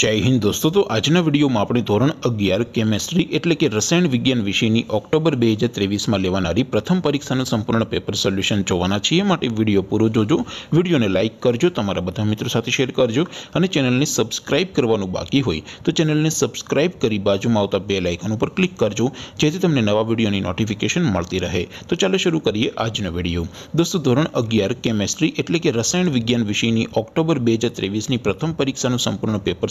जय हिंद दोस्तों तो आज ना वीडियो म आपणो ધોરણ 11 केमिस्ट्री એટલે કે રસાયણ વિજ્ઞાન વિષયની ઓક્ટોબર 2023 માં લેવાણારી પ્રથમ પરીક્ષા નું સંપૂર્ણ પેપર સોલ્યુશન જોવાના છે માટે વિડિયો પૂરો જોજો વિડિયોને લાઈક કરજો તમારા બધા મિત્રો સાથે શેર કરજો અને ચેનલને સબ્સ્ક્રાઇબ કરવાનું બાકી હોય તો ચેનલને સબ્સ્ક્રાઇબ કરી बाजूમાં આવતા બેલ આઇકન ઉપર ક્લિક કરજો જેથી તમને નવા વિડિયોની નોટિફિકેશન મળતી રહે તો ચાલો શરૂ કરીએ આજનો વિડિયો दोस्तों ધોરણ 11 કેમિસ્ટ્રી એટલે કે રસાયણ વિજ્ઞાન વિષયની ઓક્ટોબર 2023 ની પ્રથમ પરીક્ષા નું સંપૂર્ણ પેપર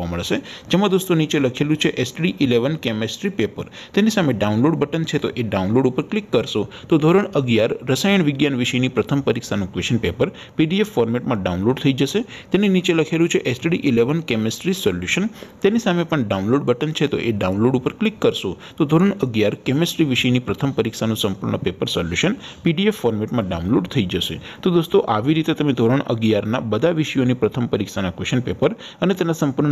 હોમ મળશે જેમ દોસ્તો નીચે લખેલું છે STD 11 કેમિસ્ટ્રી પેપર તેની સામે ડાઉનલોડ બટન છે તો એ ડાઉનલોડ ઉપર ક્લિક કરશો તો ધોરણ 11 રસાયણ વિજ્ઞાન વિષયની પ્રથમ પરીક્ષાનું ક્વેશ્ચન પેપર PDF ફોર્મેટમાં ડાઉનલોડ થઈ જશે તેની નીચે લખેલું છે STD 11 કેમિસ્ટ્રી સોલ્યુશન તેની સામે પણ ડાઉનલોડ બટન છે તો એ ડાઉનલોડ ઉપર ક્લિક કરશો તો ધોરણ 11 કેમિસ્ટ્રી વિષયની પ્રથમ પરીક્ષાનું સંપૂર્ણ પેપર સોલ્યુશન PDF ફોર્મેટમાં ડાઉનલોડ થઈ જશે તો દોસ્તો આવી રીતે તમે ધોરણ 11 ના બધા વિષયોની પ્રથમ પરીક્ષાના ક્વેશ્ચન પેપર અને તેના સંપૂર્ણ